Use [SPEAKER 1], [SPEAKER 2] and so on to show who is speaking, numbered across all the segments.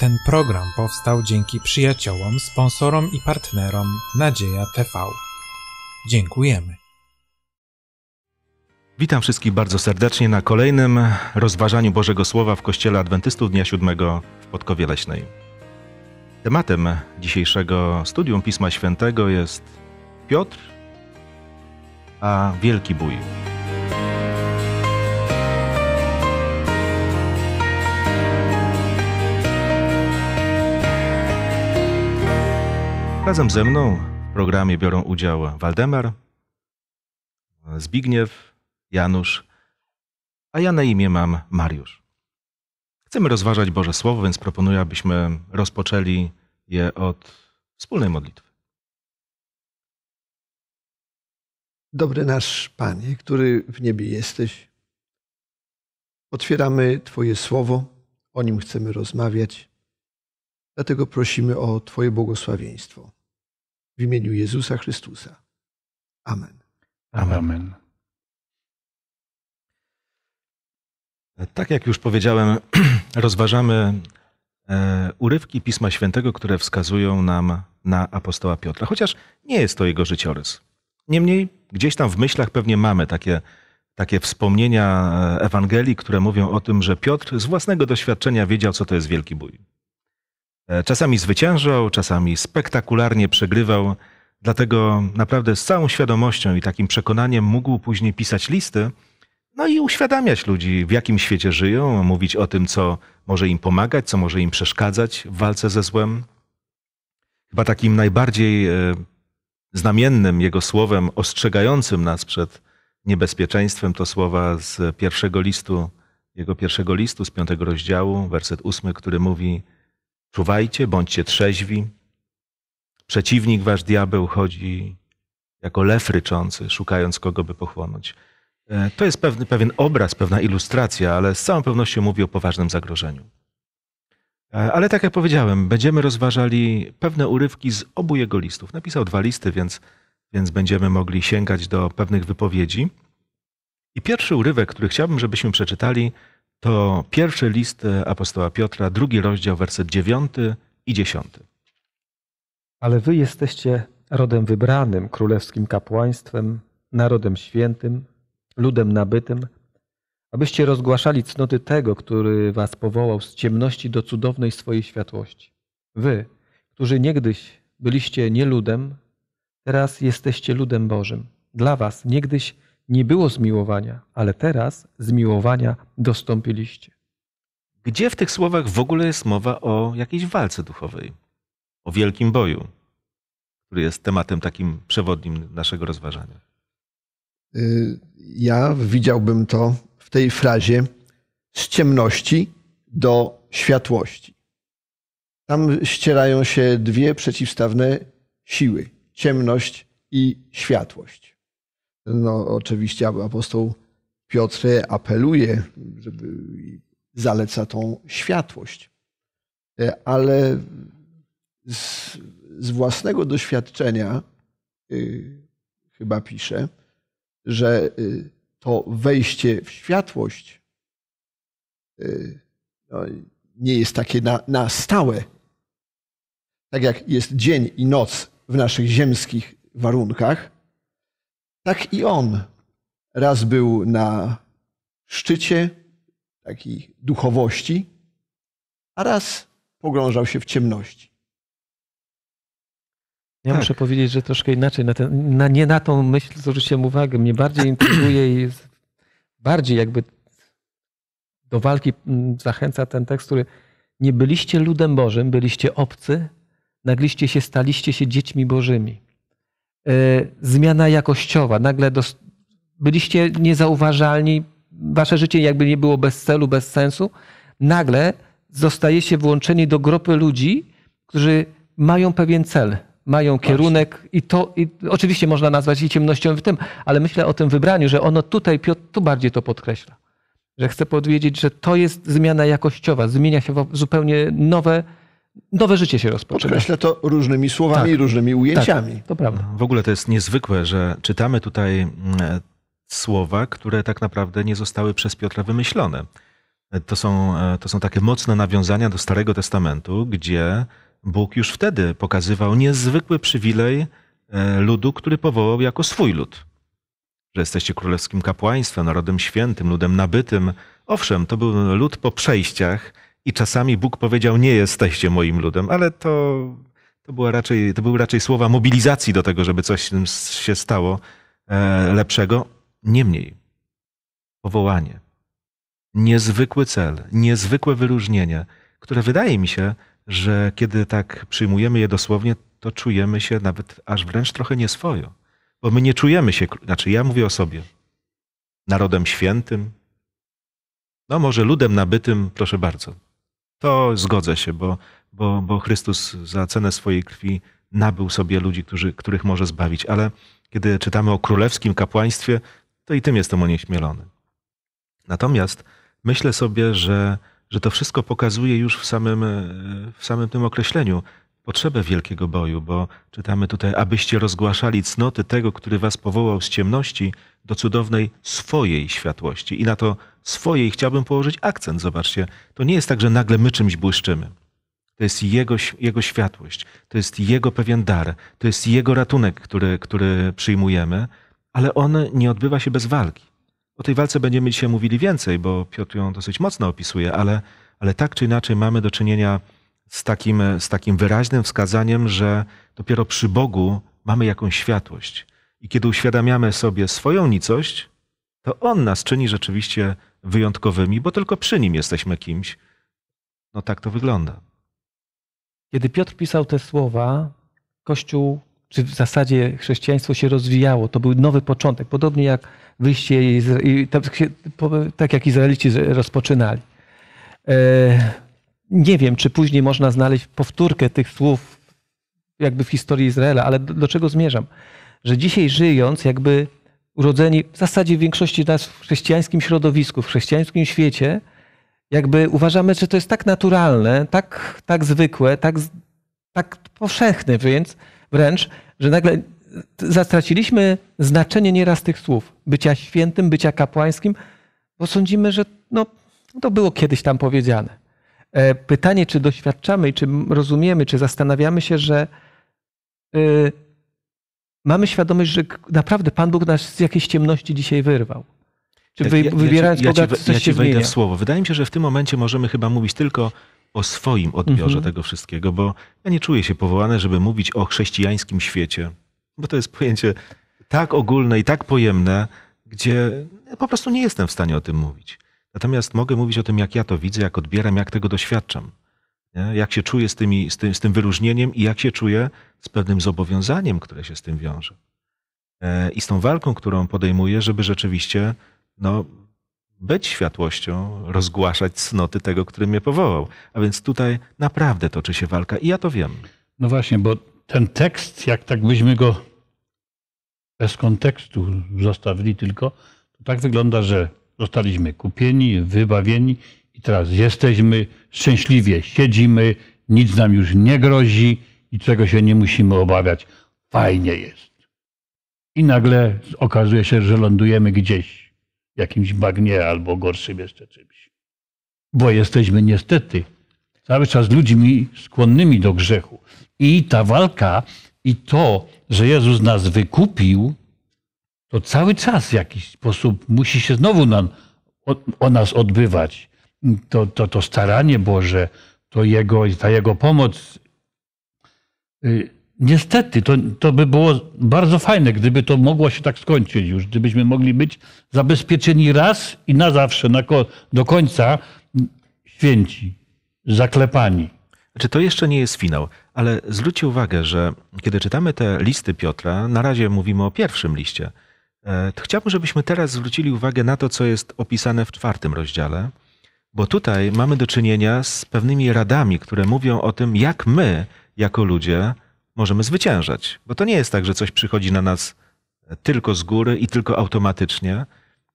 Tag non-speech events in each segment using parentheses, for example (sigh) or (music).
[SPEAKER 1] Ten program powstał dzięki przyjaciołom, sponsorom i partnerom Nadzieja TV. Dziękujemy.
[SPEAKER 2] Witam wszystkich bardzo serdecznie na kolejnym rozważaniu Bożego Słowa w Kościele Adwentystów Dnia Siódmego w Podkowie Leśnej. Tematem dzisiejszego studium Pisma Świętego jest Piotr, a Wielki Bój. Razem ze mną w programie biorą udział Waldemar, Zbigniew, Janusz, a ja na imię mam Mariusz. Chcemy rozważać Boże Słowo, więc proponuję, abyśmy rozpoczęli je od wspólnej modlitwy.
[SPEAKER 3] Dobry nasz Panie, który w niebie jesteś, otwieramy Twoje Słowo, o nim chcemy rozmawiać, dlatego prosimy o Twoje błogosławieństwo w imieniu Jezusa Chrystusa. Amen. Amen. Amen.
[SPEAKER 2] Tak jak już powiedziałem, (clears throat) rozważamy e, urywki Pisma Świętego, które wskazują nam na apostoła Piotra, chociaż nie jest to jego życiorys. Niemniej gdzieś tam w myślach pewnie mamy takie, takie wspomnienia e, Ewangelii, które mówią o tym, że Piotr z własnego doświadczenia wiedział, co to jest wielki bój. E, czasami zwyciężał, czasami spektakularnie przegrywał, dlatego naprawdę z całą świadomością i takim przekonaniem mógł później pisać listy, no i uświadamiać ludzi, w jakim świecie żyją, mówić o tym, co może im pomagać, co może im przeszkadzać w walce ze złem. Chyba takim najbardziej e, znamiennym jego słowem ostrzegającym nas przed niebezpieczeństwem to słowa z pierwszego listu, jego pierwszego listu z piątego rozdziału, werset ósmy, który mówi – Czuwajcie, bądźcie trzeźwi. Przeciwnik wasz diabeł chodzi jako lew ryczący, szukając kogo by pochłonąć. E, to jest pewny, pewien obraz, pewna ilustracja, ale z całą pewnością mówi o poważnym zagrożeniu. E, ale tak jak powiedziałem, będziemy rozważali pewne urywki z obu jego listów. Napisał dwa listy, więc, więc będziemy mogli sięgać do pewnych wypowiedzi. I pierwszy urywek, który chciałbym, żebyśmy przeczytali, to pierwszy list e, apostoła Piotra, drugi rozdział, werset 9 i 10.
[SPEAKER 1] Ale wy jesteście rodem wybranym, królewskim kapłaństwem, narodem świętym, ludem nabytym, abyście rozgłaszali cnoty tego, który was powołał z ciemności do cudownej swojej światłości. Wy, którzy niegdyś byliście nie ludem, teraz jesteście ludem Bożym. Dla was niegdyś nie było zmiłowania, ale teraz zmiłowania dostąpiliście.
[SPEAKER 2] Gdzie w tych słowach w ogóle jest mowa o jakiejś walce duchowej, o wielkim boju, który jest tematem takim przewodnim naszego rozważania?
[SPEAKER 3] Y, ja widziałbym to w tej frazie z ciemności do światłości. Tam ścierają się dwie przeciwstawne siły ciemność i światłość. No, oczywiście apostoł Piotr apeluje, żeby zaleca tą światłość. E, ale z, z własnego doświadczenia y, chyba pisze, że y, to wejście w światłość y, no, nie jest takie na, na stałe. Tak jak jest dzień i noc w naszych ziemskich warunkach, tak i on raz był na szczycie takiej duchowości, a raz pogrążał się w ciemności. Ja tak. muszę
[SPEAKER 1] powiedzieć, że troszkę inaczej, na ten, na, nie na tą myśl zwróciłem uwagę. Mnie bardziej (clears throat) intryguje i jest bardziej jakby do walki mm, zachęca ten tekst, który nie byliście ludem Bożym, byliście obcy, nagliście się, staliście się dziećmi Bożymi. Y, zmiana jakościowa. Nagle dos- byliście niezauważalni, wasze życie jakby nie było bez celu, bez sensu. Nagle zostajecie włączeni do grupy ludzi, którzy mają pewien cel, mają kierunek i to i oczywiście można nazwać i ciemnością w tym, ale myślę o tym wybraniu, że ono tutaj Piotr tu bardziej to podkreśla. Że chcę powiedzieć, że to jest zmiana jakościowa, zmienia się w zupełnie nowe nowe życie się rozpoczyna. Podkreślę to różnymi słowami, tak, różnymi ujęciami.
[SPEAKER 2] Tak, to prawda. W ogóle to jest niezwykłe, że czytamy tutaj mm, słowa, które tak naprawdę nie zostały przez Piotra wymyślone. To są, e, to są takie mocne nawiązania do Starego Testamentu, gdzie Bóg już wtedy pokazywał niezwykły przywilej e, ludu, który powołał jako swój lud. Że jesteście królewskim kapłaństwem, narodem świętym, ludem nabytym. Owszem, to był lud po przejściach, i czasami Bóg powiedział, nie jesteście moim ludem, ale to, to, była raczej, to były raczej słowa mobilizacji do tego, żeby coś się stało e, lepszego. Niemniej, powołanie, niezwykły cel, niezwykłe wyróżnienie, które wydaje mi się, że kiedy tak przyjmujemy je dosłownie, to czujemy się nawet aż wręcz trochę nieswojo. Bo my nie czujemy się, znaczy ja mówię o sobie, narodem świętym, no może ludem nabytym, proszę bardzo. To zgodzę się, bo, bo, bo Chrystus za cenę swojej krwi nabył sobie ludzi, którzy, których może zbawić. Ale kiedy czytamy o królewskim kapłaństwie, to i tym jestem onieśmielony. Natomiast myślę sobie, że, że to wszystko pokazuje już w samym, w samym tym określeniu potrzebę wielkiego boju, bo czytamy tutaj, abyście rozgłaszali cnoty tego, który was powołał z ciemności do cudownej swojej światłości. I na to swojej chciałbym położyć akcent. Zobaczcie, to nie jest tak, że nagle my czymś błyszczymy. To jest jego, jego światłość, to jest jego pewien dar, to jest jego ratunek, który, który przyjmujemy, ale on nie odbywa się bez walki. O tej walce będziemy dzisiaj mówili więcej, bo Piotr ją dosyć mocno opisuje, ale, ale tak czy inaczej mamy do czynienia z takim, z takim wyraźnym wskazaniem, że dopiero przy Bogu mamy jakąś światłość. I kiedy uświadamiamy sobie swoją nicość, to On nas czyni rzeczywiście wyjątkowymi, bo tylko przy Nim jesteśmy kimś. No tak to wygląda.
[SPEAKER 1] Kiedy Piotr pisał te słowa, Kościół, czy w zasadzie chrześcijaństwo się rozwijało. To był nowy początek, podobnie jak wyjście, tak, tak jak Izraelici rozpoczynali. E, nie wiem, czy później można znaleźć powtórkę tych słów jakby w historii Izraela, ale do, do czego zmierzam? że dzisiaj żyjąc, jakby urodzeni w zasadzie w większości nas w chrześcijańskim środowisku, w chrześcijańskim świecie, jakby uważamy, że to jest tak naturalne, tak, tak zwykłe, tak, tak powszechne więc wręcz, że nagle zastraciliśmy znaczenie nieraz tych słów. Bycia świętym, bycia kapłańskim, bo sądzimy, że no, to było kiedyś tam powiedziane. E, pytanie, czy doświadczamy, czy rozumiemy, czy zastanawiamy się, że y, mamy świadomość, że naprawdę Pan Bóg nas z jakiejś ciemności dzisiaj wyrwał.
[SPEAKER 2] Czy tak, wy, ja, wybierając ja, ci, Boga, ja coś ja wejdę w słowo. Wydaje mi się, że w tym momencie możemy chyba mówić tylko o swoim odbiorze mm-hmm. tego wszystkiego, bo ja nie czuję się powołany, żeby mówić o chrześcijańskim świecie, bo to jest pojęcie tak ogólne i tak pojemne, gdzie po prostu nie jestem w stanie o tym mówić. Natomiast mogę mówić o tym, jak ja to widzę, jak odbieram, jak tego doświadczam. Nie? Jak się czuję z, tymi, z, tym, z tym wyróżnieniem i jak się czuję z pewnym zobowiązaniem, które się z tym wiąże. E, I z tą walką, którą podejmuję, żeby rzeczywiście no, być światłością, rozgłaszać cnoty tego, który mnie powołał. A więc
[SPEAKER 4] tutaj naprawdę toczy się walka i ja to wiem. No właśnie, bo ten tekst, jak tak byśmy go bez kontekstu zostawili tylko, to tak wygląda, że zostaliśmy kupieni, wybawieni i teraz jesteśmy szczęśliwie, siedzimy, nic nam już nie grozi, niczego się nie musimy obawiać. Fajnie jest. I nagle okazuje się, że lądujemy gdzieś, w jakimś bagnie albo gorszym jeszcze czymś. Bo jesteśmy niestety cały czas ludźmi skłonnymi do grzechu. I ta walka i to, że Jezus nas wykupił, to cały czas w jakiś sposób musi się znowu nam, o, o nas odbywać to, to, to staranie Boże, to jego, ta jego pomoc. Y, niestety, to, to by było bardzo fajne, gdyby to mogło się tak skończyć już, gdybyśmy mogli być zabezpieczeni raz i na zawsze, na, do końca święci,
[SPEAKER 2] zaklepani. Czy to jeszcze nie jest finał, ale zwróćcie uwagę, że kiedy czytamy te listy Piotra, na razie mówimy o pierwszym liście. E, chciałbym, żebyśmy teraz zwrócili uwagę na to, co jest opisane w czwartym rozdziale, bo tutaj mamy do czynienia z pewnymi radami, które mówią o tym, jak my, jako ludzie, możemy zwyciężać. Bo to nie jest tak, że coś przychodzi na nas e, tylko z góry i tylko automatycznie.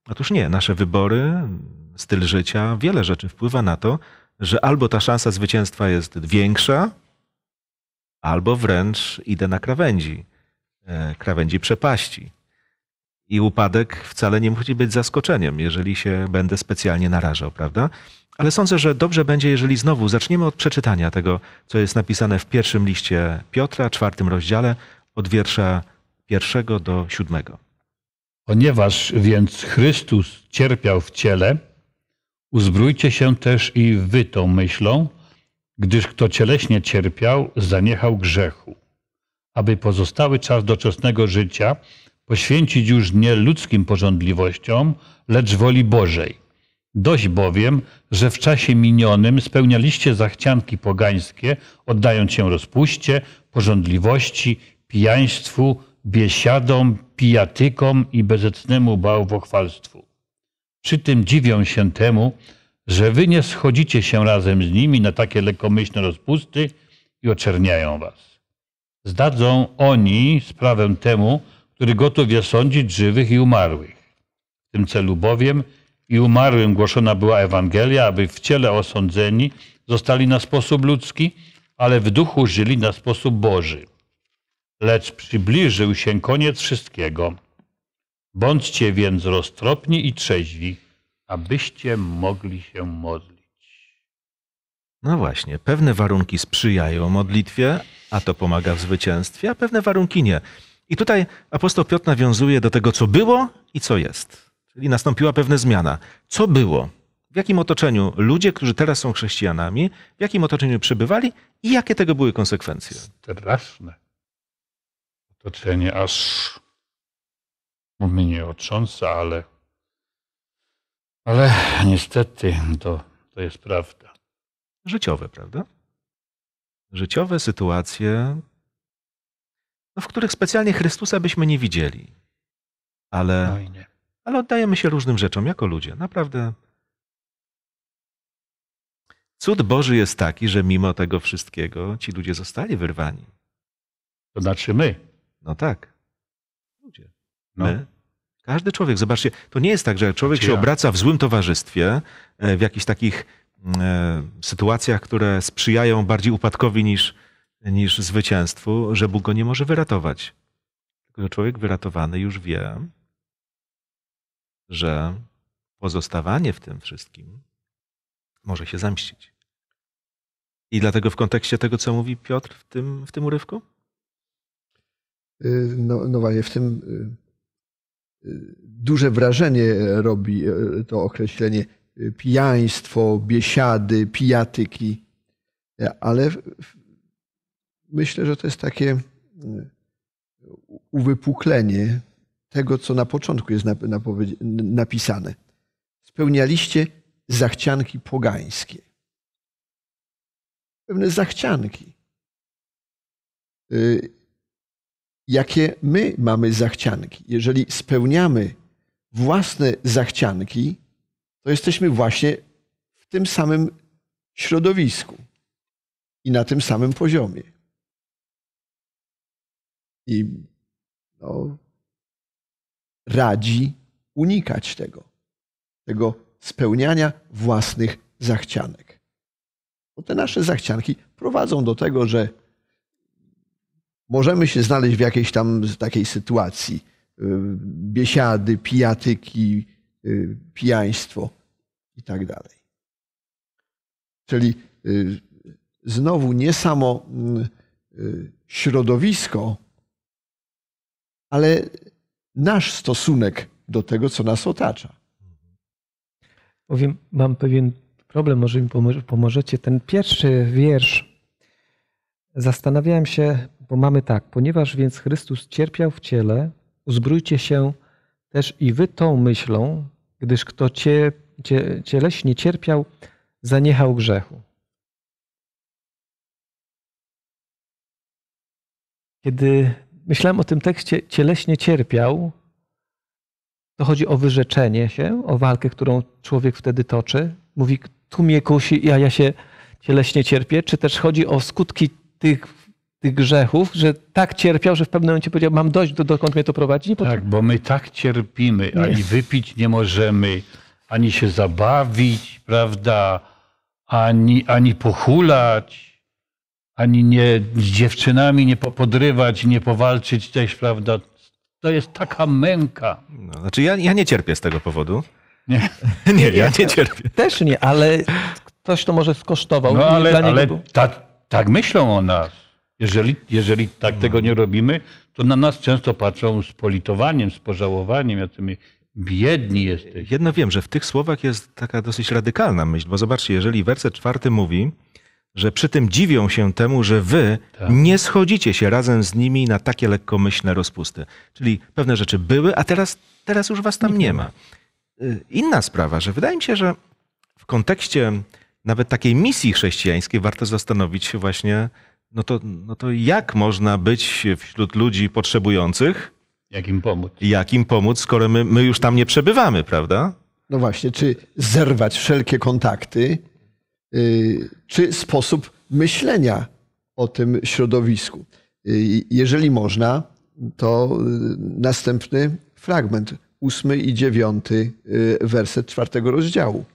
[SPEAKER 2] Otóż nie, nasze wybory, styl życia, wiele rzeczy wpływa na to, że albo ta szansa zwycięstwa jest większa, albo wręcz idę na krawędzi, e, krawędzi przepaści. I upadek wcale nie musi być zaskoczeniem, jeżeli się będę specjalnie narażał, prawda? Ale sądzę, że dobrze będzie, jeżeli znowu zaczniemy od przeczytania tego, co jest napisane w pierwszym liście Piotra, czwartym rozdziale, od
[SPEAKER 4] wiersza pierwszego do siódmego. Ponieważ więc Chrystus cierpiał w ciele, uzbrójcie się też i wy tą myślą, gdyż kto cieleśnie cierpiał, zaniechał grzechu, aby pozostały czas doczesnego życia poświęcić już nie ludzkim porządliwościom, lecz woli Bożej. Dość bowiem, że w czasie minionym spełnialiście zachcianki pogańskie, oddając się rozpuście, porządliwości, pijaństwu, biesiadom, pijatykom i bezecnemu bałwochwalstwu. Przy tym dziwią się temu, że wy nie schodzicie się razem z nimi na takie lekkomyślne rozpusty i oczerniają was. Zdadzą oni sprawę temu, który gotów jest sądzić żywych i umarłych. W tym celu bowiem i umarłym głoszona była Ewangelia, aby w ciele osądzeni zostali na sposób ludzki, ale w duchu żyli na sposób Boży. Lecz przybliżył się koniec wszystkiego. Bądźcie więc roztropni i trzeźwi, abyście mogli się modlić. No
[SPEAKER 2] właśnie, pewne warunki sprzyjają modlitwie, a to pomaga w zwycięstwie, a pewne warunki nie. I tutaj apostoł Piotr nawiązuje do tego, co było i co jest. Czyli nastąpiła pewna zmiana. Co było? W jakim otoczeniu ludzie, którzy teraz są chrześcijanami, w jakim otoczeniu przebywali i jakie tego były konsekwencje?
[SPEAKER 4] Straszne. Otoczenie aż mnie nie otrząsa, ale, ale niestety to, to jest prawda.
[SPEAKER 2] Życiowe, prawda? Życiowe sytuacje no, w których specjalnie Chrystusa byśmy nie widzieli. Ale, no nie. ale oddajemy się różnym rzeczom jako ludzie. Naprawdę. Cud Boży jest taki, że mimo tego wszystkiego ci ludzie zostali wyrwani. To znaczy my. No tak.
[SPEAKER 4] Ludzie. No. My.
[SPEAKER 2] Każdy człowiek, zobaczcie, to nie jest tak, że człowiek znaczy się ja. obraca w złym towarzystwie, e, w jakichś takich e, sytuacjach, które sprzyjają bardziej upadkowi niż, niż zwycięstwu, że Bóg go nie może wyratować. Tylko człowiek wyratowany już wie, że pozostawanie w tym wszystkim może się zamścić. I dlatego w kontekście tego, co mówi Piotr w tym, w tym urywku?
[SPEAKER 3] Y, no, no właśnie, w tym y, y, duże wrażenie robi to określenie pijaństwo, biesiady, pijatyki, ale myślę, że to jest takie e, uwypuklenie tego, co na początku jest napisane. Spełnialiście zachcianki pogańskie. Pewne zachcianki. E, jakie my mamy zachcianki? Jeżeli spełniamy własne zachcianki, to jesteśmy właśnie w tym samym środowisku i na tym samym poziomie i no, radzi unikać tego, tego spełniania własnych zachcianek. Bo te nasze zachcianki prowadzą do tego, że możemy się znaleźć w jakiejś tam takiej sytuacji y, biesiady, pijatyki, y, pijaństwo i tak dalej. Czyli y, znowu nie samo środowisko ale nasz stosunek do tego, co nas otacza.
[SPEAKER 1] Powiem, mam pewien problem, może mi pomożecie. Ten pierwszy wiersz. Zastanawiałem się, bo mamy tak, ponieważ więc Chrystus cierpiał w ciele, uzbrójcie się też i wy tą myślą, gdyż kto cie, cie, cieleśnie cierpiał, zaniechał grzechu. Kiedy myślałem o tym tekście, cieleśnie cierpiał, to chodzi o wyrzeczenie się, o walkę, którą człowiek wtedy toczy. Mówi, tu mnie kusi, a ja się cieleśnie cierpię. Czy też chodzi o skutki tych, tych grzechów, że tak cierpiał, że w pewnym momencie powiedział,
[SPEAKER 4] mam dość, do, dokąd mnie to prowadzi? Nie tak, bo my tak cierpimy, nie. ani wypić nie możemy, ani się zabawić, prawda, ani, ani pohulać ani nie z dziewczynami nie popodrywać, nie powalczyć też, prawda? To jest taka męka. No, znaczy ja, ja nie cierpię z tego powodu.
[SPEAKER 2] Nie. (laughs) nie, ja nie cierpię. Też nie, ale ktoś to może skosztował. No ale, ale
[SPEAKER 4] tak, tak myślą o nas. Jeżeli, jeżeli tak no. tego nie robimy, to na nas często patrzą z politowaniem, z pożałowaniem, jacymi biedni jesteśmy. Jedno
[SPEAKER 2] wiem, że w tych słowach jest taka dosyć radykalna myśl, bo zobaczcie, jeżeli werset czwarty mówi, że przy tym dziwią się temu, że wy tak. nie schodzicie się razem z nimi na takie lekkomyślne rozpusty. Czyli pewne rzeczy były, a teraz, teraz już was tam nie ma. Y, inna sprawa, że wydaje mi się, że w kontekście nawet takiej misji chrześcijańskiej warto zastanowić się właśnie, no to, no to jak można być wśród ludzi potrzebujących? Jak im pomóc? Jak im pomóc, skoro my, my już tam nie przebywamy, prawda?
[SPEAKER 3] No właśnie, czy zerwać wszelkie kontakty, Y, czy sposób myślenia o tym środowisku. Y, jeżeli można, to y, następny fragment, ósmy i dziewiąty werset czwartego rozdziału.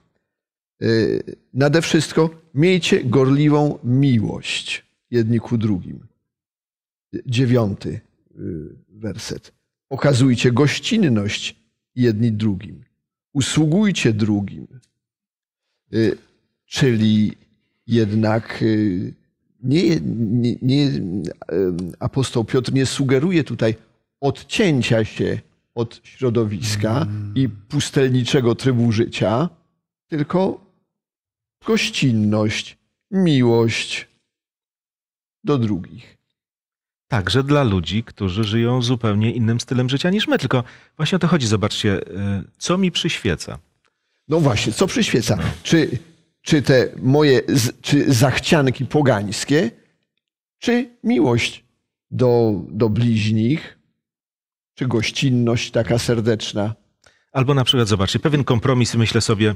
[SPEAKER 3] Nade wszystko miejcie gorliwą miłość jedni ku drugim. Dziewiąty werset. Okazujcie gościnność jedni drugim. Usługujcie drugim. Czyli jednak y, nie, nie, nie, y, apostoł Piotr nie sugeruje tutaj odcięcia się od środowiska i pustelniczego trybu życia, tylko gościnność, miłość
[SPEAKER 2] do drugich. Także dla ludzi, którzy żyją zupełnie innym stylem życia niż my. Tylko właśnie o to chodzi. Zobaczcie, y, co mi przyświeca. No właśnie, co przyświeca? Czy czy te moje czy zachcianki
[SPEAKER 3] pogańskie, czy miłość do, do bliźnich, czy gościnność taka serdeczna.
[SPEAKER 2] Albo na przykład, zobaczcie, pewien kompromis, myślę sobie,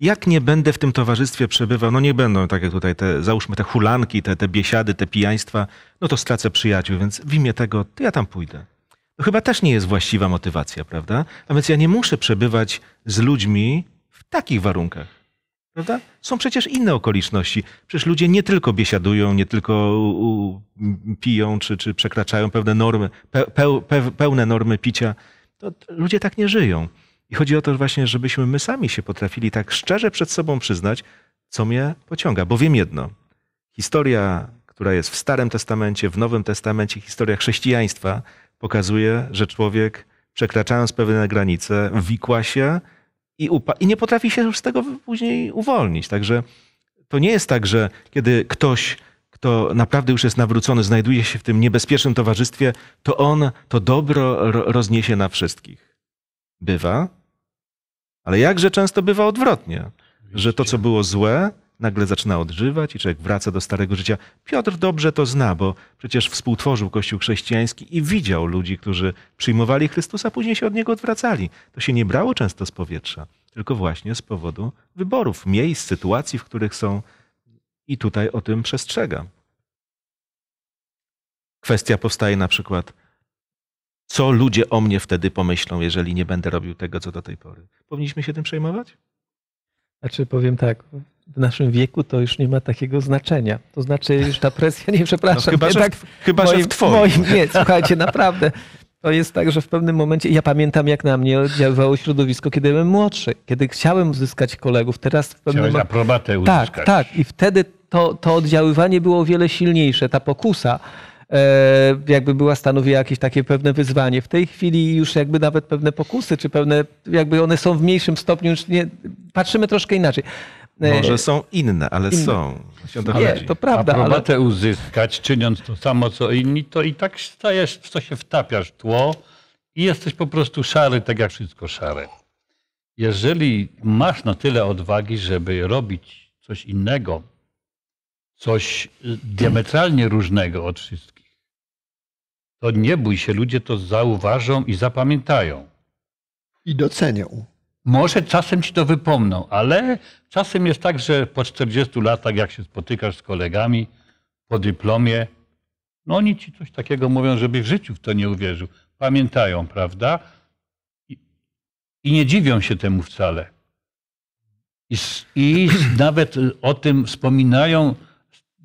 [SPEAKER 2] jak nie będę w tym towarzystwie przebywał, no nie będą, tak jak tutaj, te, załóżmy te hulanki, te, te biesiady, te pijaństwa, no to stracę przyjaciół, więc w imię tego to ja tam pójdę. To no chyba też nie jest właściwa motywacja, prawda? A więc ja nie muszę przebywać z ludźmi w takich warunkach. Prawda? Są przecież inne okoliczności. Przecież ludzie nie tylko biesiadują, nie tylko piją czy, czy przekraczają pewne normy, pe, pe, pełne normy picia. To ludzie tak nie żyją. I chodzi o to właśnie, żebyśmy my sami się potrafili tak szczerze przed sobą przyznać, co mnie pociąga. Bo wiem jedno. Historia, która jest w Starym Testamencie, w Nowym Testamencie, historia chrześcijaństwa pokazuje, że człowiek przekraczając pewne granice, wikła się i, upa- i nie potrafi się już z tego później uwolnić. Także to nie jest tak, że kiedy ktoś, kto naprawdę już jest nawrócony, znajduje się w tym niebezpiecznym towarzystwie, to on to dobro rozniesie na wszystkich. Bywa, ale jakże często bywa odwrotnie, że to, co było złe, nagle zaczyna odżywać i człowiek wraca do starego życia. Piotr dobrze to zna, bo przecież współtworzył Kościół chrześcijański i widział ludzi, którzy przyjmowali Chrystusa, a później się od niego odwracali. To się nie brało często z powietrza, tylko właśnie z powodu wyborów, miejsc, sytuacji, w których są. I tutaj o tym przestrzegam. Kwestia powstaje na przykład co ludzie o mnie wtedy pomyślą, jeżeli nie będę robił tego, co do tej pory. Powinniśmy się tym przejmować?
[SPEAKER 1] Znaczy, powiem tak w naszym wieku to już nie ma takiego znaczenia. To znaczy już ta presja, nie no przepraszam. No, chyba, nie, że, tak, w, chyba moim, że w twoim. Moim, nie, słuchajcie, naprawdę. To jest tak, że w pewnym momencie, ja pamiętam jak na mnie oddziaływało środowisko, kiedy byłem młodszy, kiedy chciałem uzyskać kolegów, teraz w pewnym momencie... aprobatę tak, uzyskać. Tak, tak. I wtedy to, to oddziaływanie było o wiele silniejsze, ta pokusa e, jakby była stanowiła jakieś takie pewne wyzwanie. W tej chwili już jakby nawet pewne pokusy, czy pewne, jakby one są w mniejszym stopniu, już nie, patrzymy troszkę inaczej. No, Może są
[SPEAKER 4] inne, ale inne. są. Nie, to prawda. Aprobatę ale... uzyskać, czyniąc to samo co inni, to i tak stajesz, w co się wtapiasz tło i jesteś po prostu szary, tak jak wszystko szare. Jeżeli masz na tyle odwagi, żeby robić coś innego, coś y, diametralnie różnego od wszystkich, to nie bój się, ludzie to zauważą i zapamiętają. I docenią. Może czasem ci to wypomną, ale czasem jest tak, że po 40 latach, jak się spotykasz z kolegami po dyplomie, no oni ci coś takiego mówią, żeby w życiu w to nie uwierzył. Pamiętają, prawda? I, i nie dziwią się temu wcale. I, I, (clears throat) nawet o tym wspominają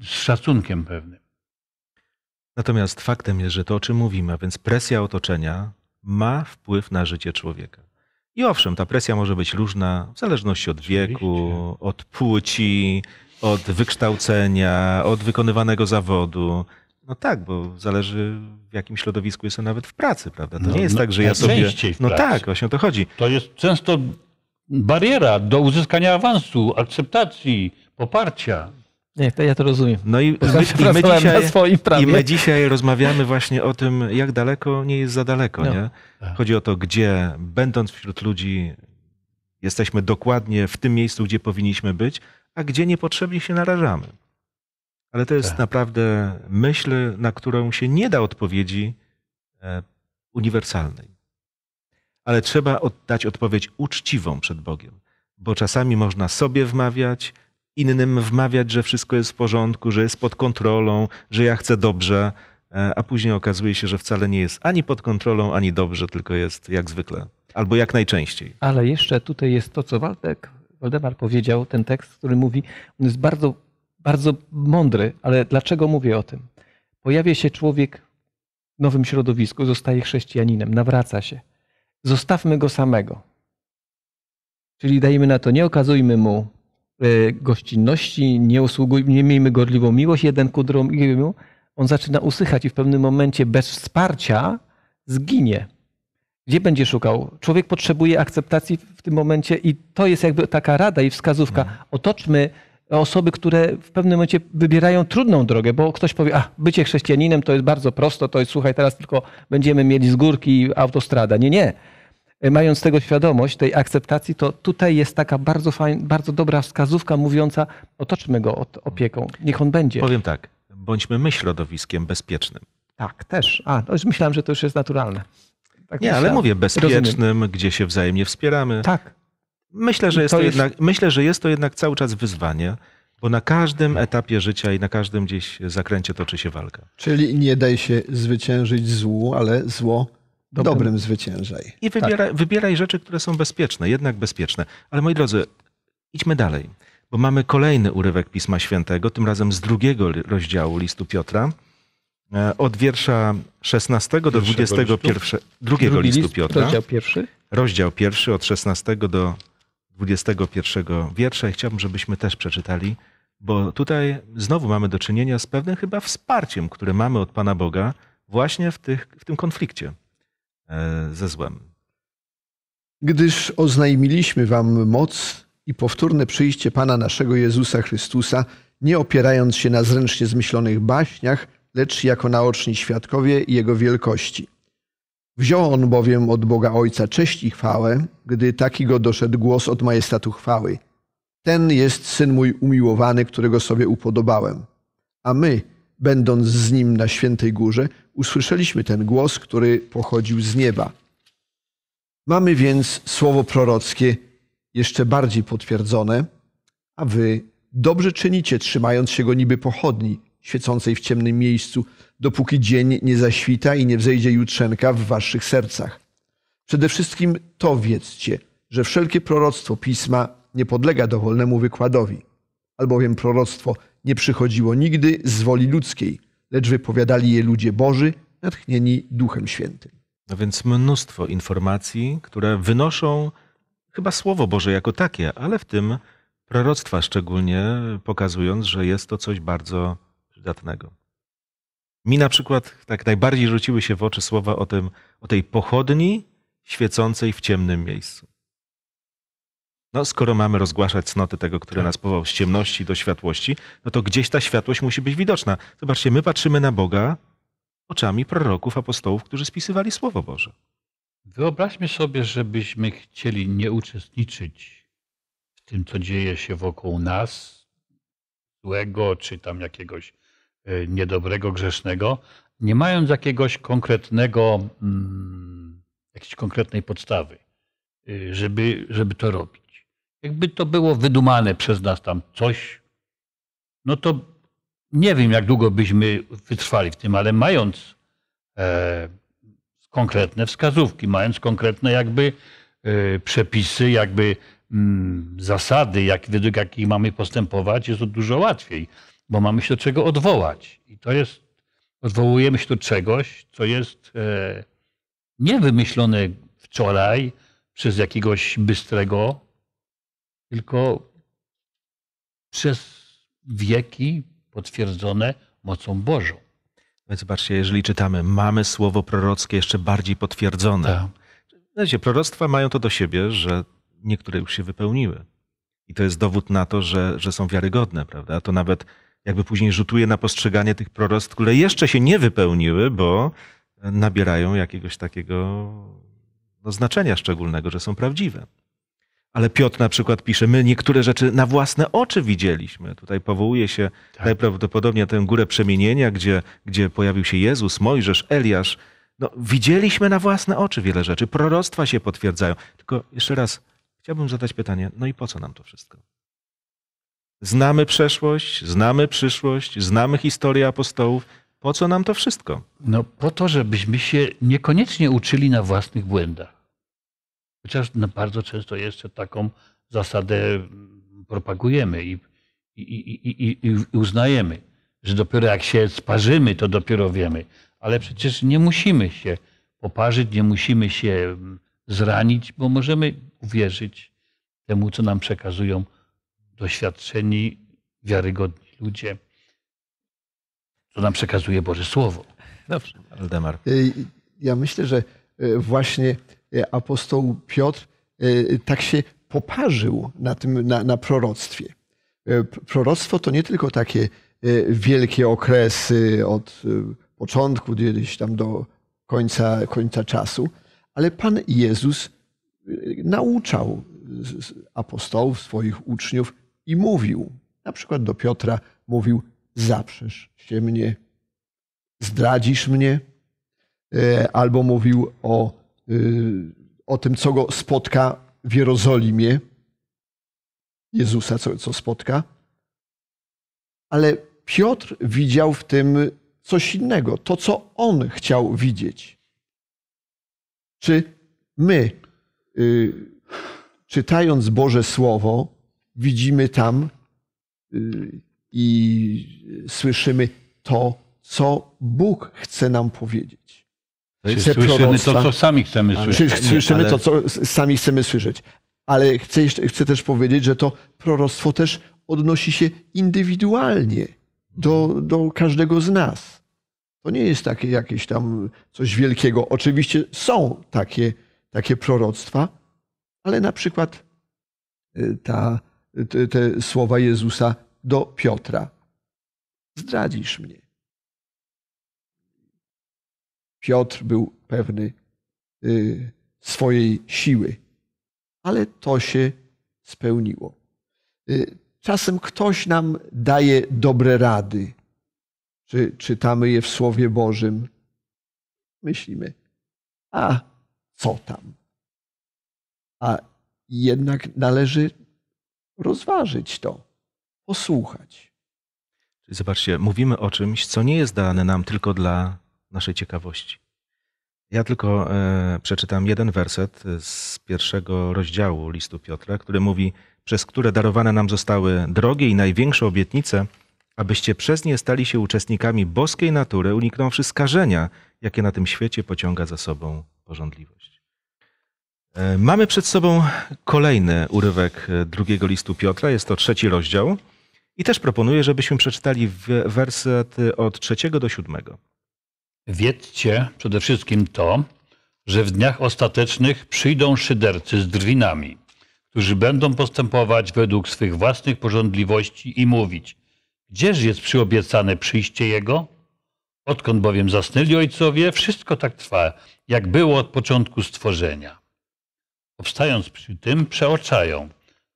[SPEAKER 2] z szacunkiem pewnym. Natomiast faktem jest, że to, o czym mówimy, a więc presja otoczenia, ma wpływ na życie człowieka. I owszem, ta presja może być różna w zależności od Oczywiście. wieku, od płci, od wykształcenia, od wykonywanego zawodu. No tak, bo zależy w jakim środowisku jestem nawet w pracy, prawda? To no, nie jest no, tak, że ja sobie. No tak,
[SPEAKER 4] właśnie o to chodzi. To jest często bariera do uzyskania awansu, akceptacji, poparcia.
[SPEAKER 2] Nie, to ja to rozumiem. No i, my, i, my dzisiaj, i, my, dzisiaj, rozmawiamy właśnie o tym, jak daleko nie jest za daleko. No. Nie? Chodzi o to, gdzie będąc wśród ludzi jesteśmy dokładnie w tym miejscu, gdzie powinniśmy być, a gdzie niepotrzebnie się narażamy. Ale to jest tak. naprawdę myśl, na którą się nie da odpowiedzi e, uniwersalnej. Ale trzeba dać odpowiedź uczciwą przed Bogiem, bo czasami można sobie wmawiać, innym wmawiać, że wszystko jest w porządku, że jest pod kontrolą, że ja chcę dobrze, e, a później okazuje się, że wcale nie jest ani pod kontrolą, ani dobrze, tylko jest jak zwykle, albo jak najczęściej.
[SPEAKER 1] Ale jeszcze tutaj jest to, co Waldek, Waldemar powiedział, ten tekst, który mówi, on jest bardzo, bardzo mądry, ale dlaczego mówię o tym? Pojawia się człowiek w nowym środowisku, zostaje chrześcijaninem, nawraca się. Zostawmy go samego. Czyli dajmy na to, nie okazujmy mu Y, gościnności, nie, usługuj, nie miejmy gorliwą miłość jeden ku drugiemu, on zaczyna usychać i w pewnym momencie bez wsparcia zginie. Gdzie będzie szukał? Człowiek potrzebuje akceptacji w tym momencie i to jest jakby taka rada i wskazówka. Mhm. Otoczmy osoby, które w pewnym momencie wybierają trudną drogę, bo ktoś powie, a bycie chrześcijaninem to jest bardzo prosto, to jest słuchaj, teraz tylko będziemy mieli z górki autostrada. Nie, nie. E, mając tego świadomość, tej akceptacji, to tutaj jest taka bardzo, fajna, bardzo dobra wskazówka mówiąca, otoczmy go opieką, niech on będzie. Powiem
[SPEAKER 2] tak, bądźmy my środowiskiem bezpiecznym. Tak,
[SPEAKER 1] też. A, no, już myślałem, że to już jest naturalne.
[SPEAKER 2] Tak nie, ale mówię bezpiecznym, Rozumiem. gdzie się wzajemnie wspieramy. Tak. Myślę że, jest to, to jest... jednak, myślę, że jest to jednak cały czas wyzwanie, bo na każdym etapie życia i na każdym gdzieś zakręcie toczy się walka.
[SPEAKER 3] Czyli nie daj się zwyciężyć złu, ale zło Dobrym, dobrym zwyciężaj. I tak. wybieraj,
[SPEAKER 2] tak. wybieraj rzeczy, które są bezpieczne, jednak bezpieczne. Ale moi drodzy, idźmy dalej, bo mamy kolejny urywek Pisma Świętego, tym razem z drugiego rozdziału listu Piotra, e, od wiersza 16 do 21, drugiego Drugi listu list, Piotra. Rozdział pierwszy. Rozdział pierwszy od 16 do 21 wiersza i chciałbym, żebyśmy też przeczytali, bo tutaj znowu mamy do czynienia z pewnym chyba wsparciem, które mamy od Pana Boga właśnie w, tych, w tym konflikcie. E, ze złem.
[SPEAKER 3] Gdyż oznajmiliśmy wam moc i powtórne przyjście Pana naszego Jezusa Chrystusa, nie opierając się na zręcznie zmyślonych baśniach, lecz jako naoczni świadkowie Jego wielkości. Wziął on bowiem od Boga Ojca cześć i chwałę, gdy taki go doszedł głos od majestatu chwały. Ten jest syn mój umiłowany, którego sobie upodobałem. A my, będąc z nim na świętej górze, usłyszeliśmy ten głos, który pochodził z nieba. Mamy więc słowo prorockie jeszcze bardziej potwierdzone, a wy dobrze czynicie, trzymając się go niby pochodni świecącej w ciemnym miejscu, dopóki dzień nie zaświta i nie wzejdzie jutrzenka w waszych sercach. Przede wszystkim to wiedzcie, że wszelkie proroctwo pisma nie podlega dowolnemu wykładowi, albowiem proroctwo nie przychodziło nigdy z woli ludzkiej, lecz wypowiadali je ludzie Boży, natchnieni Duchem Świętym.
[SPEAKER 2] No więc mnóstwo informacji, które wynoszą chyba Słowo Boże jako takie, ale w tym proroctwa szczególnie, pokazując, że jest to coś bardzo przydatnego. Mi na przykład tak najbardziej rzuciły się w oczy słowa o, tym, o tej pochodni świecącej w ciemnym miejscu. No, skoro mamy rozgłaszać cnoty tego, który tak. nas powołał z ciemności do światłości, no to gdzieś ta światłość musi być widoczna. Zobaczcie, my patrzymy na Boga oczami proroków, apostołów, którzy spisywali
[SPEAKER 4] Słowo Boże. Wyobraźmy sobie, żebyśmy chcieli nie uczestniczyć w tym, co dzieje się wokół nas, złego czy tam jakiegoś e, niedobrego, grzesznego, nie mając jakiegoś konkretnego, mm, jakiejś konkretnej podstawy, e, żeby, żeby to robić jakby to było wydumane przez nas tam coś, no to nie wiem, jak długo byśmy wytrwali w tym, ale mając e, konkretne wskazówki, mając konkretne jakby e, przepisy, jakby m, mm, zasady, jak, według jakich mamy postępować, jest to dużo łatwiej, bo mamy się do czego odwołać. I to jest, odwołujemy się do czegoś, co jest e, niewymyślone wczoraj przez jakiegoś bystrego tylko przez wieki potwierdzone mocą Bożą.
[SPEAKER 2] Więc zobaczcie, jeżeli czytamy, mamy słowo prorockie jeszcze bardziej potwierdzone. Tak. Znaczy, proroctwa mają to do siebie, że niektóre już się wypełniły. I to jest dowód na to, że, że są wiarygodne, prawda? To nawet jakby później rzutuje na postrzeganie tych proroctw, które jeszcze się nie wypełniły, bo nabierają jakiegoś takiego no, znaczenia szczególnego, że są prawdziwe. Ale Piotr na przykład pisze, my niektóre rzeczy na własne oczy widzieliśmy. Tutaj powołuje się tak. najprawdopodobniej tę górę przemienienia, gdzie, gdzie pojawił się Jezus, Mojżesz, Eliasz. No, widzieliśmy na własne oczy wiele rzeczy. Proroctwa się potwierdzają. Tylko jeszcze raz chciałbym zadać pytanie, no i po co nam to wszystko? Znamy przeszłość, znamy przyszłość,
[SPEAKER 4] znamy historię apostołów. Po co nam to wszystko? No po to, żebyśmy się niekoniecznie uczyli na własnych błędach. Chociaż no bardzo często jeszcze taką zasadę mm, propagujemy i, i, i, i uznajemy, że dopiero jak się sparzymy, to dopiero wiemy. Ale przecież nie musimy się poparzyć, nie musimy się mm, zranić, bo możemy uwierzyć temu, co nam przekazują doświadczeni, wiarygodni ludzie, co nam przekazuje Boże Słowo. Dobrze, Aldemar.
[SPEAKER 3] Y, ja myślę, że y, właśnie E, apostoł Piotr e, tak się poparzył na, tym, na, na proroctwie. E, proroctwo to nie tylko takie wielkie okresy od początku gdzieś tam do końca, końca czasu, ale Pan Jezus nauczał apostołów, swoich uczniów i mówił. Na przykład do Piotra mówił: Zaprzesz się mnie, zdradzisz mnie, albo mówił o Y, o tym, co go spotka w Jerozolimie, Jezusa, co, co spotka. Ale Piotr widział w tym coś innego, to co on chciał widzieć. Czy my, y, czytając Boże Słowo, widzimy tam y, i słyszymy to, co Bóg chce nam powiedzieć? Czy słyszymy to, co sami
[SPEAKER 4] chcemy słyszeć. Czy słyszymy ale... to,
[SPEAKER 3] co sami chcemy słyszeć. Ale chcę, chcę też powiedzieć, że to proroctwo też odnosi się indywidualnie do, do każdego z nas. To nie jest takie jakieś tam coś wielkiego. Oczywiście są takie, takie proroctwa, ale na przykład y, ta, y, te, te słowa Jezusa do Piotra. Zdradzisz mnie. Piotr był pewny y, swojej siły, ale to się spełniło. Y, czasem ktoś nam daje dobre rady, czy czytamy je w Słowie Bożym. Myślimy, a co tam? A jednak należy rozważyć to, posłuchać.
[SPEAKER 2] Zobaczcie, mówimy o czymś, co nie jest dane nam tylko dla naszej ciekawości. Ja tylko e, przeczytam jeden werset z pierwszego rozdziału listu Piotra, który mówi: Przez które darowane nam zostały drogie i największe obietnice, abyście przez nie stali się uczestnikami boskiej natury, uniknąwszy skażenia, jakie na tym świecie pociąga za sobą porządliwość. E, mamy przed sobą kolejny urywek drugiego listu Piotra, jest to trzeci rozdział. I też proponuję, żebyśmy przeczytali wersety od trzeciego do siódmego.
[SPEAKER 4] Wiedzcie przede wszystkim to, że w dniach ostatecznych przyjdą szydercy z drwinami, którzy będą postępować według swych własnych porządliwości i mówić, gdzież jest przyobiecane przyjście Jego? Odkąd bowiem zasnęli ojcowie, wszystko tak trwa, jak było od początku stworzenia. Powstając przy tym, przeoczają,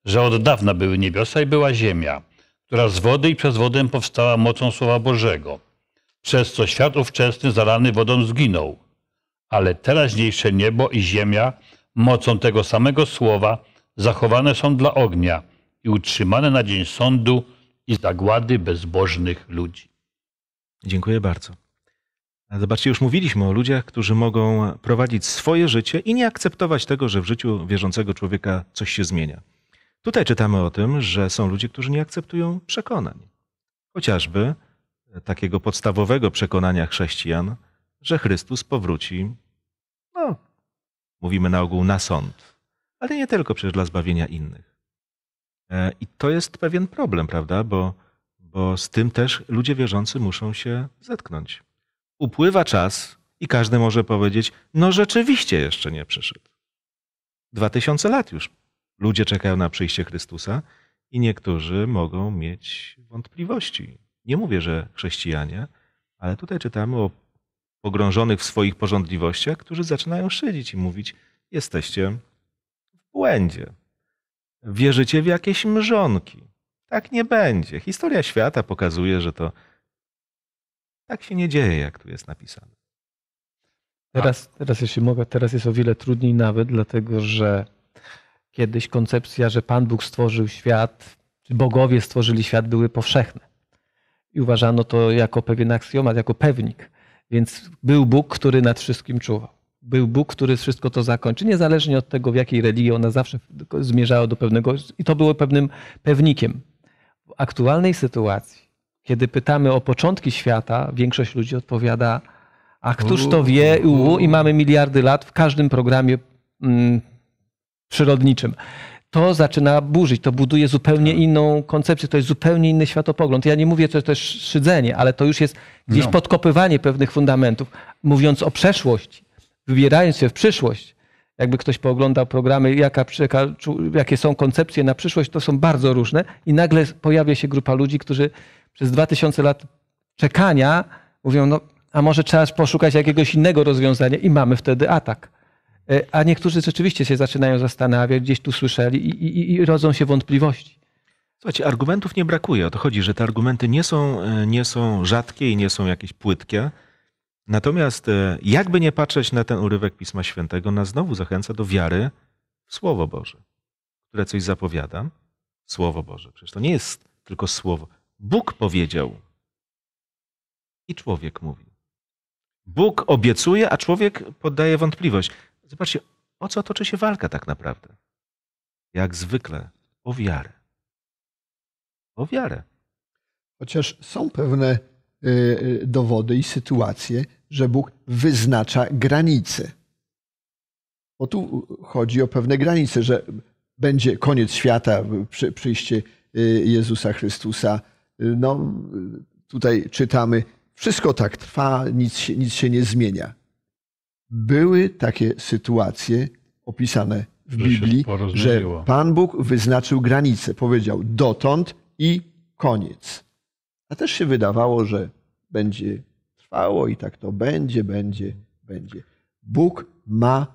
[SPEAKER 4] że od dawna były niebiosa i była ziemia, która z wody i przez wodę powstała mocą Słowa Bożego – przez co świat ówczesny zalany wodą zginął. Ale teraźniejsze niebo i ziemia mocą tego samego słowa zachowane są dla ognia i utrzymane na dzień sądu i zagłady bezbożnych ludzi.
[SPEAKER 2] Dziękuję bardzo. Zobaczcie, już mówiliśmy o ludziach, którzy mogą prowadzić swoje życie i nie akceptować tego, że w życiu wierzącego człowieka coś się zmienia. Tutaj czytamy o tym, że są ludzie, którzy nie akceptują przekonań. Chociażby takiego podstawowego przekonania chrześcijan, że Chrystus powróci, no, mówimy na ogół na sąd, ale nie tylko przecież dla zbawienia innych. E, I to jest pewien problem, prawda? Bo, bo z tym też ludzie wierzący muszą się zetknąć. Upływa czas i każdy może powiedzieć: No, rzeczywiście jeszcze nie przyszedł. Dwa tysiące lat już ludzie czekają na przyjście Chrystusa i niektórzy mogą mieć wątpliwości. Nie mówię, że chrześcijanie, ale tutaj czytamy o pogrążonych w swoich porządliwościach, którzy zaczynają szydzić i mówić: Jesteście w błędzie. Wierzycie w jakieś mrzonki. Tak nie będzie. Historia świata pokazuje, że to tak się nie dzieje, jak tu jest napisane. Teraz, teraz, jeśli
[SPEAKER 1] mogę, teraz jest o wiele trudniej nawet, dlatego że kiedyś koncepcja, że Pan Bóg stworzył świat, czy bogowie stworzyli świat, były powszechne i uważano to jako pewien aksjomat, jako pewnik. Więc był Bóg, który nad wszystkim czuwał. Był Bóg, który wszystko to zakończy, niezależnie od tego, w jakiej religii ona zawsze zmierzała do pewnego, i to było pewnym pewnikiem. W aktualnej sytuacji, kiedy pytamy o początki świata, większość ludzi odpowiada, a któż to wie, u i mamy miliardy lat w każdym programie mm, przyrodniczym to zaczyna burzyć, to buduje zupełnie tak. inną koncepcję, to jest zupełnie inny światopogląd. Ja nie mówię, że to jest szydzenie, ale to już jest gdzieś no. podkopywanie pewnych fundamentów. Mówiąc o przeszłości, wybierając się w przyszłość, jakby ktoś pooglądał programy, jaka, jakie są koncepcje na przyszłość, to są bardzo różne i nagle pojawia się grupa ludzi, którzy przez 2000 lat czekania mówią, no a może trzeba poszukać jakiegoś innego rozwiązania i mamy wtedy atak. E, a niektórzy rzeczywiście się zaczynają zastanawiać, gdzieś tu słyszeli i, i, i rodzą się
[SPEAKER 2] wątpliwości. Słuchajcie, argumentów nie brakuje. O to chodzi, że te argumenty nie są, e, nie są rzadkie i nie są jakieś płytkie. Natomiast e, jakby nie patrzeć na ten urywek Pisma Świętego, nas znowu zachęca do wiary w Słowo Boże, które coś zapowiada. Słowo Boże. Przecież to nie jest tylko Słowo. Bóg powiedział i człowiek mówi. Bóg obiecuje, a człowiek poddaje wątpliwość. Zobaczcie, o co toczy się walka tak naprawdę? Jak zwykle, o wiarę. O wiarę. Chociaż są pewne
[SPEAKER 3] y, y, dowody i sytuacje, że Bóg wyznacza granice. Bo tu chodzi o pewne granice, że będzie koniec świata, przy, przyjście y, Jezusa Chrystusa. Y, no, tutaj czytamy, wszystko tak trwa, nic, nic się nie zmienia były takie sytuacje opisane w że Biblii, że Pan Bóg wyznaczył granice, powiedział dotąd i koniec. A też się wydawało, że będzie trwało i tak to będzie, będzie, będzie.
[SPEAKER 2] Bóg ma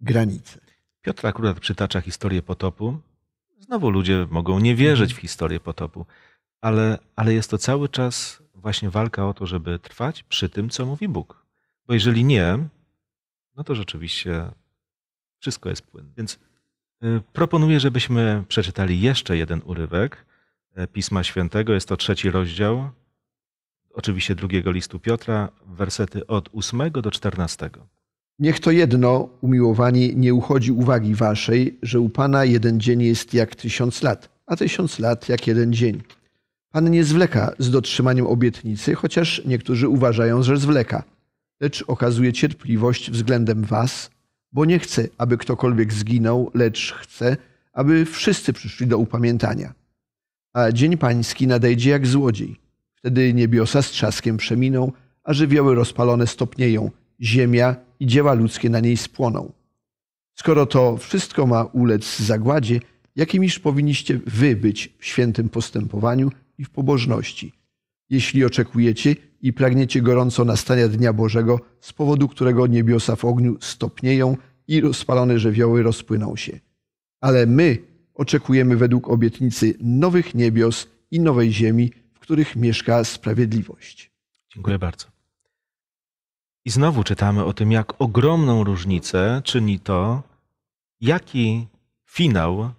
[SPEAKER 2] granice. Piotr akurat przytacza historię potopu. Znowu ludzie mogą nie wierzyć w historię potopu, ale, ale jest to cały czas właśnie walka o to, żeby trwać przy tym, co mówi Bóg. Bo jeżeli nie, no to rzeczywiście wszystko jest płynne. Więc y, proponuję, żebyśmy przeczytali jeszcze jeden urywek e, Pisma Świętego. Jest to trzeci rozdział, oczywiście drugiego listu Piotra, wersety od 8 do 14.
[SPEAKER 3] Niech to jedno, umiłowani, nie uchodzi uwagi waszej, że u Pana jeden dzień jest jak tysiąc lat, a tysiąc lat jak jeden dzień. Pan nie zwleka z dotrzymaniem obietnicy, chociaż niektórzy uważają, że zwleka – lecz okazuje cierpliwość względem was, bo nie chce, aby ktokolwiek zginął, lecz chce, aby wszyscy przyszli do upamiętania. A dzień pański nadejdzie jak złodziej. Wtedy niebiosa z trzaskiem przeminą, a żywioły rozpalone stopnieją, ziemia i dzieła ludzkie na niej spłoną. Skoro to wszystko ma ulec zagładzie, jakimiż powinniście wy być w świętym postępowaniu i w pobożności, jeśli oczekujecie, i pragniecie gorąco nastania Dnia Bożego, z powodu którego niebiosa w ogniu stopnieją i rozpalone żywioły rozpłyną się. Ale my oczekujemy według obietnicy nowych niebios i nowej ziemi, w których mieszka sprawiedliwość.
[SPEAKER 2] Dziękuję bardzo. I znowu czytamy o tym, jak ogromną różnicę czyni to, jaki finał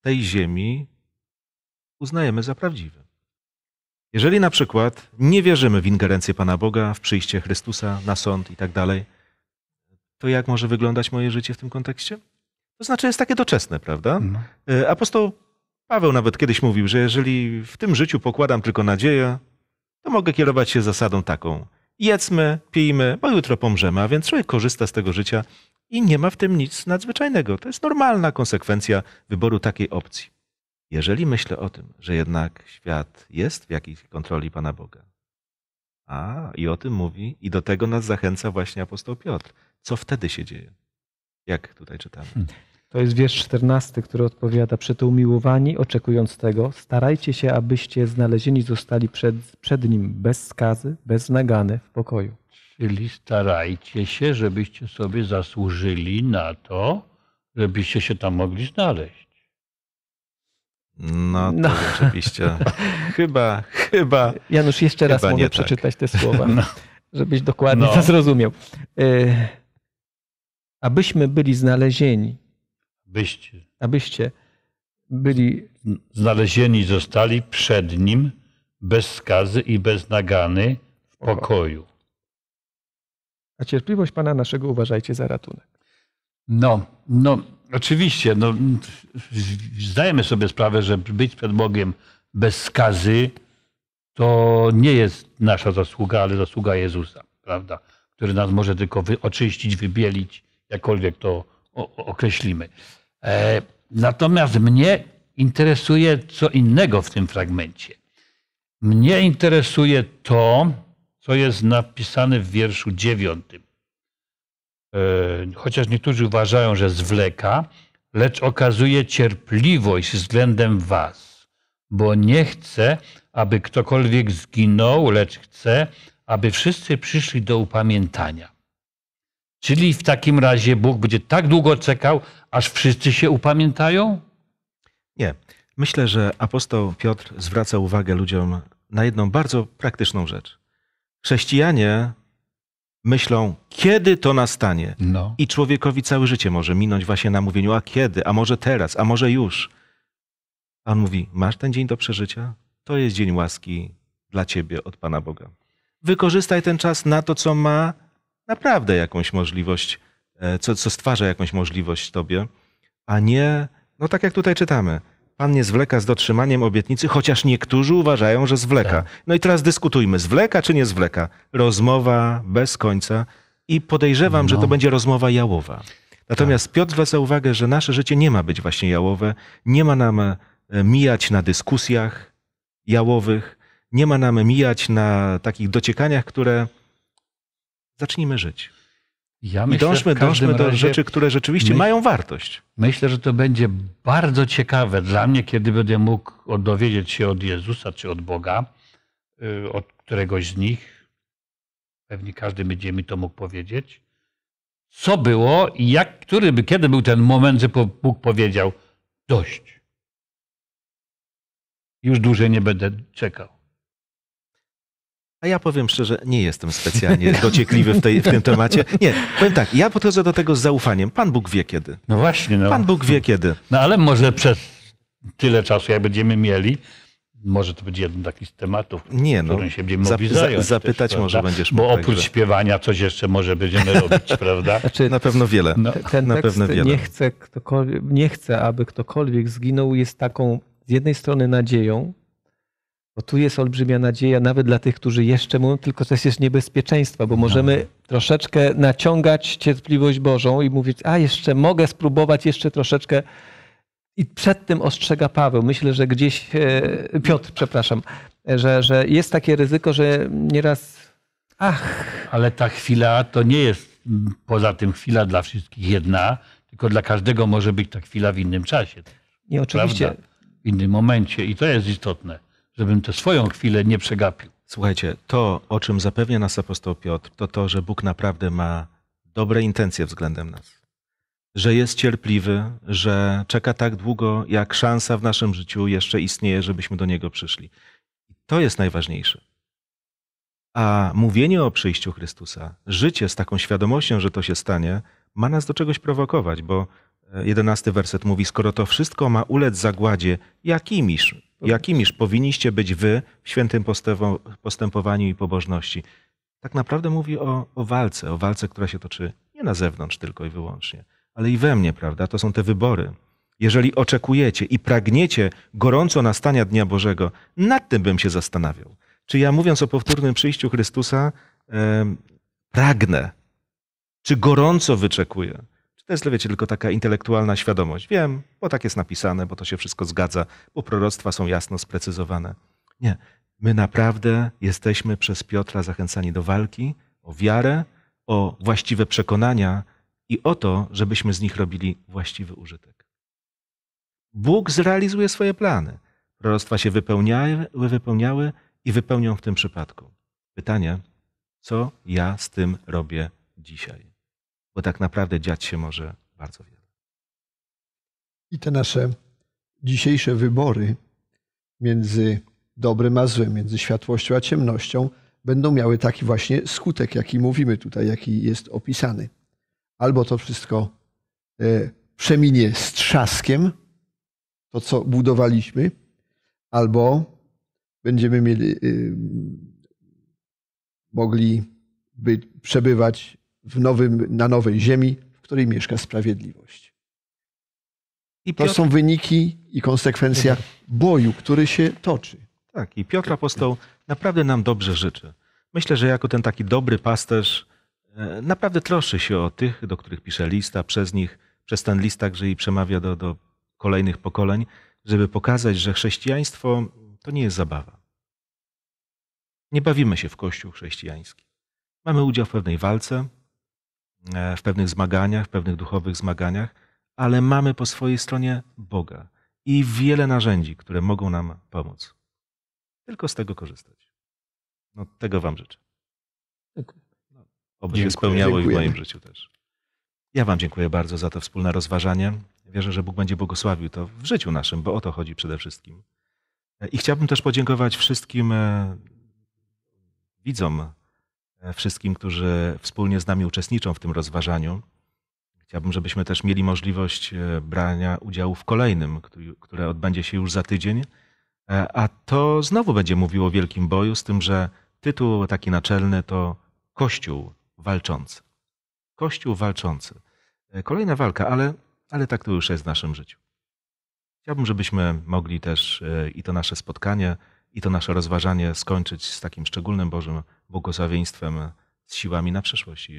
[SPEAKER 2] tej ziemi uznajemy za prawdziwy. Jeżeli na przykład nie wierzymy w ingerencję Pana Boga, w przyjście Chrystusa na sąd i tak dalej, to jak może wyglądać moje życie w tym kontekście? To znaczy jest takie doczesne, prawda? Mm. Apostoł Paweł nawet kiedyś mówił, że jeżeli w tym życiu pokładam tylko nadzieję, to mogę kierować się zasadą taką. Jedzmy, pijmy, bo jutro pomrzemy, a więc człowiek korzysta z tego życia i nie ma w tym nic nadzwyczajnego. To jest normalna konsekwencja wyboru takiej opcji. Jeżeli myślę o tym, że jednak świat jest w jakiejś kontroli Pana Boga, a i o tym mówi, i do tego nas zachęca właśnie apostoł Piotr, co wtedy się dzieje? Jak tutaj czytamy? Hmm.
[SPEAKER 1] To jest wiersz 14, który odpowiada: Przeto umiłowani, oczekując tego, starajcie się, abyście znalezieni zostali przed, przed nim bez skazy, bez nagany, w pokoju.
[SPEAKER 4] Czyli starajcie się, żebyście sobie zasłużyli na to, żebyście się tam mogli znaleźć. No, no. rzeczywiście. (laughs) chyba, chyba.
[SPEAKER 2] Janusz,
[SPEAKER 1] jeszcze raz mogę tak. przeczytać te słowa, (laughs) no. żebyś dokładnie no. to zrozumiał. Y, abyśmy byli znalezieni. Byście. Abyście
[SPEAKER 4] byli. Znalezieni zostali przed nim bez skazy i bez nagany w pokoju.
[SPEAKER 1] A cierpliwość Pana naszego uważajcie za ratunek.
[SPEAKER 4] No, no, Oczywiście, no, zdajemy sobie sprawę, że być przed Bogiem bez skazy to nie jest nasza zasługa, ale zasługa Jezusa, prawda? Który nas może tylko wy, oczyścić, wybielić, jakkolwiek to o, określimy. E, natomiast mnie interesuje co innego w tym fragmencie. Mnie interesuje to, co jest napisane w wierszu dziewiątym. E, chociaż niektórzy uważają, że zwleka, lecz okazuje cierpliwość względem was, bo nie chce, aby ktokolwiek zginął, lecz chce, aby wszyscy przyszli do upamiętania. Czyli w takim razie Bóg będzie tak długo czekał, aż wszyscy się upamiętają? Nie.
[SPEAKER 2] Myślę, że apostoł Piotr zwraca uwagę ludziom na jedną bardzo praktyczną rzecz. Chrześcijanie myślą, kiedy to nastanie. No. I człowiekowi całe życie może minąć właśnie na mówieniu, a kiedy, a może teraz, a może już. on mówi, masz ten dzień do przeżycia? To jest dzień łaski dla ciebie od Pana Boga. Wykorzystaj ten czas na to, co ma naprawdę jakąś możliwość, e, co, co stwarza jakąś możliwość tobie, a nie, no tak jak tutaj czytamy, Pan nie zwleka z dotrzymaniem obietnicy, chociaż niektórzy uważają, że zwleka. Tak. No i teraz dyskutujmy, zwleka czy nie zwleka? Rozmowa bez końca i podejrzewam, no. że to będzie rozmowa jałowa. Natomiast tak. Piotr zwraca uwagę, że nasze życie nie ma być właśnie jałowe, nie ma nam e, mijać na dyskusjach jałowych, nie ma nam mijać na takich dociekaniach, które zacznijmy żyć.
[SPEAKER 4] Ja myślę, I dążmy, dążmy do rzeczy, które rzeczywiście myśl, mają wartość. Myślę, że to będzie bardzo ciekawe dla mnie, kiedy będę mógł dowiedzieć się od Jezusa czy od Boga, y, od któregoś z nich. Pewnie każdy będzie mi to mógł powiedzieć. Co było i jak, który, kiedy był ten moment, że Bóg powiedział dość. Już dłużej nie będę czekał.
[SPEAKER 2] A ja powiem szczerze, nie jestem specjalnie dociekliwy w, tej, w tym temacie. Nie, powiem tak, ja podchodzę do tego z
[SPEAKER 4] zaufaniem. Pan Bóg wie kiedy. No właśnie. No. Pan Bóg wie kiedy. No ale może przez tyle czasu, jak będziemy mieli, może to będzie jeden taki z tematów, nie, no, którym się będziemy mogli Zapytać może będziesz mógł. Bo oprócz także. śpiewania coś jeszcze może będziemy robić, (laughs) prawda? Znaczy, na pewno wiele. No. Ten na pewno wiele. Nie,
[SPEAKER 1] chcę ktokolwiek, nie chcę, aby ktokolwiek zginął jest taką z jednej strony nadzieją, bo tu jest olbrzymia nadzieja nawet dla tych, którzy jeszcze mówią, tylko to jest niebezpieczeństwo, bo no. możemy no. troszeczkę naciągać cierpliwość Bożą i mówić, a jeszcze mogę spróbować jeszcze troszeczkę. I przed tym ostrzega Paweł. Myślę, że gdzieś, e, Piotr, przepraszam, że, że jest takie ryzyko, że nieraz,
[SPEAKER 4] ach. Ale ta chwila to nie jest mm, poza tym chwila dla wszystkich jedna, tylko dla każdego może być ta chwila w innym czasie.
[SPEAKER 2] Nie, oczywiście. Prawda?
[SPEAKER 4] W innym momencie i to jest istotne żebym tę swoją chwilę nie przegapił. Słuchajcie, to,
[SPEAKER 2] o czym zapewnia nas apostoł Piotr, to to, że Bóg naprawdę ma dobre intencje względem nas. Że jest cierpliwy, że czeka tak długo, jak szansa w naszym życiu jeszcze istnieje, żebyśmy do Niego przyszli. I to jest najważniejsze. A mówienie o przyjściu Chrystusa, życie z taką świadomością, że to się stanie, ma nas do czegoś prowokować, bo e, jedenasty werset mówi: Skoro to wszystko ma ulec zagładzie, jakimiż jakimiż powinniście być wy w świętym postępowaniu i pobożności. Tak naprawdę mówi o, o walce, o walce, która się toczy nie na zewnątrz tylko i wyłącznie, ale i we mnie, prawda? To są te wybory. Jeżeli oczekujecie i pragniecie gorąco nastania Dnia Bożego, nad tym bym się zastanawiał. Czy ja mówiąc o powtórnym przyjściu Chrystusa, e, pragnę, czy gorąco wyczekuję? Czy to jest, wiecie, tylko taka intelektualna świadomość? Wiem, bo tak jest napisane, bo to się wszystko zgadza, bo proroctwa są jasno sprecyzowane. Nie. My naprawdę jesteśmy przez Piotra zachęcani do walki o wiarę, o właściwe przekonania i o to, żebyśmy z nich robili właściwy użytek. Bóg zrealizuje swoje plany. Proroctwa się wypełniały, wypełniały i wypełnią w tym przypadku. Pytanie, co ja z tym robię dzisiaj? bo tak naprawdę dziać się może bardzo wiele.
[SPEAKER 3] I te nasze dzisiejsze wybory między dobrym a złym, między światłością a ciemnością, będą miały taki właśnie skutek, jaki mówimy tutaj, jaki jest opisany. Albo to wszystko e, przeminie z trzaskiem, to co budowaliśmy, albo będziemy mieli, e, mogli by przebywać w nowym, na nowej ziemi, w której mieszka sprawiedliwość. I Piotr... To są wyniki i konsekwencja mhm.
[SPEAKER 2] boju, który się toczy. Tak, i Piotr Apostoł naprawdę nam dobrze życzy. Myślę, że jako ten taki dobry pasterz e, naprawdę troszczy się o tych, do których pisze lista, przez nich, przez ten list także i przemawia do, do kolejnych pokoleń, żeby pokazać, że chrześcijaństwo to nie jest zabawa. Nie bawimy się w Kościół chrześcijański. Mamy udział w pewnej walce, E, w pewnych zmaganiach, w pewnych duchowych zmaganiach, ale mamy po swojej stronie Boga i wiele narzędzi, które mogą nam pomóc. Tylko z tego korzystać. No, tego Wam życzę. No, oby dziękuję, się spełniało i w moim życiu też. Ja Wam dziękuję bardzo za to wspólne rozważanie. Wierzę, że Bóg będzie błogosławił to w życiu naszym, bo o to chodzi przede wszystkim. E, I chciałbym też podziękować wszystkim e, widzom wszystkim, którzy wspólnie z nami uczestniczą w tym rozważaniu. Chciałbym, żebyśmy też mieli możliwość e, brania udziału w kolejnym, które odbędzie się już za tydzień. E, a to znowu będzie mówiło o wielkim boju, z tym, że tytuł taki naczelny to Kościół walczący. Kościół walczący. E, kolejna walka, ale, ale tak to już jest w naszym życiu. Chciałbym, żebyśmy mogli też i to nasze spotkanie i to nasze rozważanie skończyć z takim szczególnym Bożym błogosławieństwem, z siłami na przyszłość. I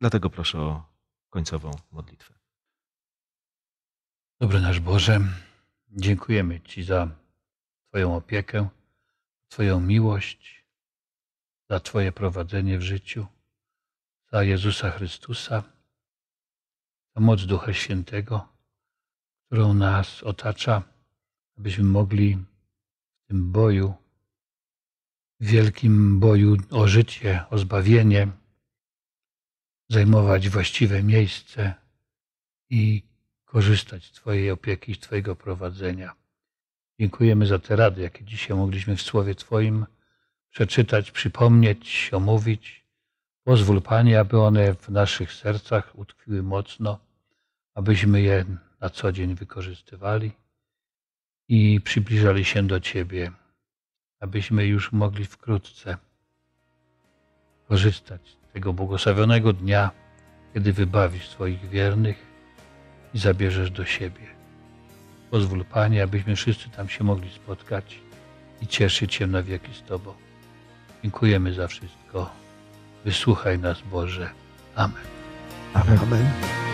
[SPEAKER 2] dlatego proszę o
[SPEAKER 4] końcową modlitwę. Dobry nasz Boże, dziękujemy Ci za Twoją opiekę, Twoją miłość, za Twoje prowadzenie w życiu, za Jezusa Chrystusa, za moc Ducha Świętego, którą nas otacza, abyśmy mogli tym boju, wielkim boju o życie, o zbawienie, zajmować właściwe miejsce i korzystać z Twojej opieki, z Twojego prowadzenia. Dziękujemy za te rady, jakie dzisiaj mogliśmy w Słowie Twoim przeczytać, przypomnieć, omówić. Pozwól Panie, aby one w naszych sercach utkwiły mocno, abyśmy je na co dzień wykorzystywali i przybliżali się do Ciebie, abyśmy już mogli wkrótce korzystać z tego błogosławionego dnia, kiedy wybawisz swoich wiernych i zabierzesz do siebie. Pozwól, Panie, abyśmy wszyscy tam się mogli spotkać i cieszyć się na wieki z Tobą. Dziękujemy za wszystko. Wysłuchaj nas, Boże. Amen.
[SPEAKER 2] Amen.
[SPEAKER 1] Amen.